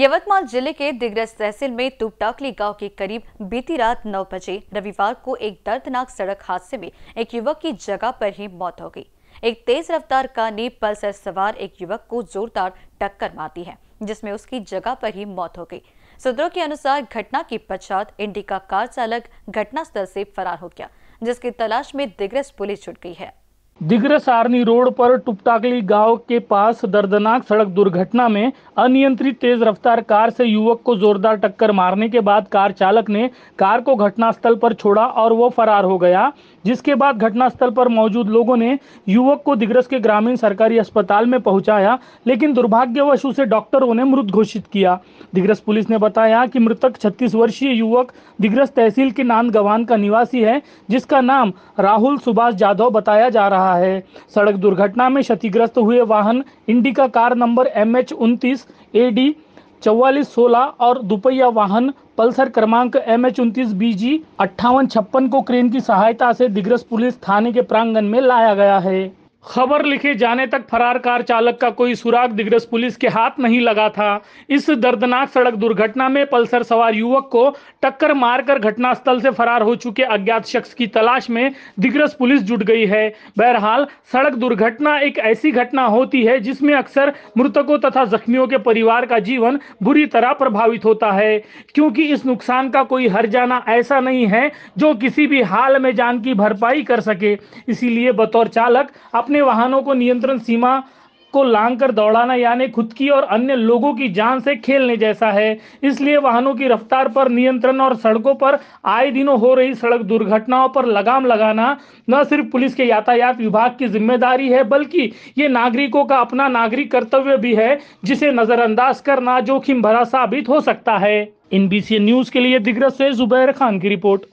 यवतमाल जिले के दिग्रस तहसील में तुपटाकली गांव के करीब बीती रात 9 बजे रविवार को एक दर्दनाक सड़क हादसे में एक युवक की जगह पर ही मौत हो गई एक तेज रफ्तार कार ने पल्सर सवार एक युवक को जोरदार टक्कर मारती है जिसमें उसकी जगह पर ही मौत हो गई सूत्रों के अनुसार घटना के पश्चात इंडिका कार चालक घटनास्थल से फरार हो गया जिसकी तलाश में दिग्रस पुलिस जुट गई है दिग्र सारनी रोड पर टुपटाकली गांव के पास दर्दनाक सड़क दुर्घटना में अनियंत्रित तेज रफ्तार कार से युवक को जोरदार टक्कर मारने के बाद कार चालक ने कार को घटनास्थल पर छोड़ा और वो फरार हो गया जिसके बाद घटनास्थल पर मौजूद लोगों ने युवक को दिग्रस के ग्रामीण सरकारी अस्पताल में पहुंचाया लेकिन दुर्भाग्यवश उसे डॉक्टरों ने मृत घोषित किया दिग्रस पुलिस ने बताया कि मृतक छत्तीस वर्षीय युवक दिग्रस तहसील के गवान का निवासी है जिसका नाम राहुल सुभाष जाधव बताया जा रहा रहा है सड़क दुर्घटना में क्षतिग्रस्त हुए वाहन Indica car number M H उनतीस ए डी चौवालीस सोलह और दुपहिया वाहन पल्सर क्रमांक एम एच उनतीस बी जी अट्ठावन छप्पन को क्रेन की सहायता से दिग्रस पुलिस थाने के प्रांगण में लाया गया है खबर लिखे जाने तक फरार कार चालक का कोई सुराग दिग्रस पुलिस के हाथ नहीं लगा था इस दर्दनाक सड़क दुर्घटना में पल्सर सवार युवक को टक्कर मारकर घटनास्थल से फरार हो चुके अज्ञात शख्स की तलाश में दिग्रस पुलिस जुट गई है बहरहाल सड़क दुर्घटना एक ऐसी घटना होती है जिसमें अक्सर मृतकों तथा जख्मियों के परिवार का जीवन बुरी तरह प्रभावित होता है क्योंकि इस नुकसान का कोई हर जाना ऐसा नहीं है जो किसी भी हाल में जान की भरपाई कर सके इसीलिए बतौर चालक अपने अपने वाहनों को नियंत्रण सीमा को लांग कर दौड़ाना यानी खुद की और अन्य लोगों की जान से खेलने जैसा है इसलिए वाहनों की रफ्तार पर नियंत्रण और सड़कों पर आए दिनों हो रही सड़क दुर्घटनाओं पर लगाम लगाना न सिर्फ पुलिस के यातायात विभाग की जिम्मेदारी है बल्कि ये नागरिकों का अपना नागरिक कर्तव्य भी है जिसे नजरअंदाज करना जोखिम भरा साबित हो सकता है इन बी न्यूज के लिए दिग्गज से जुबैर खान की रिपोर्ट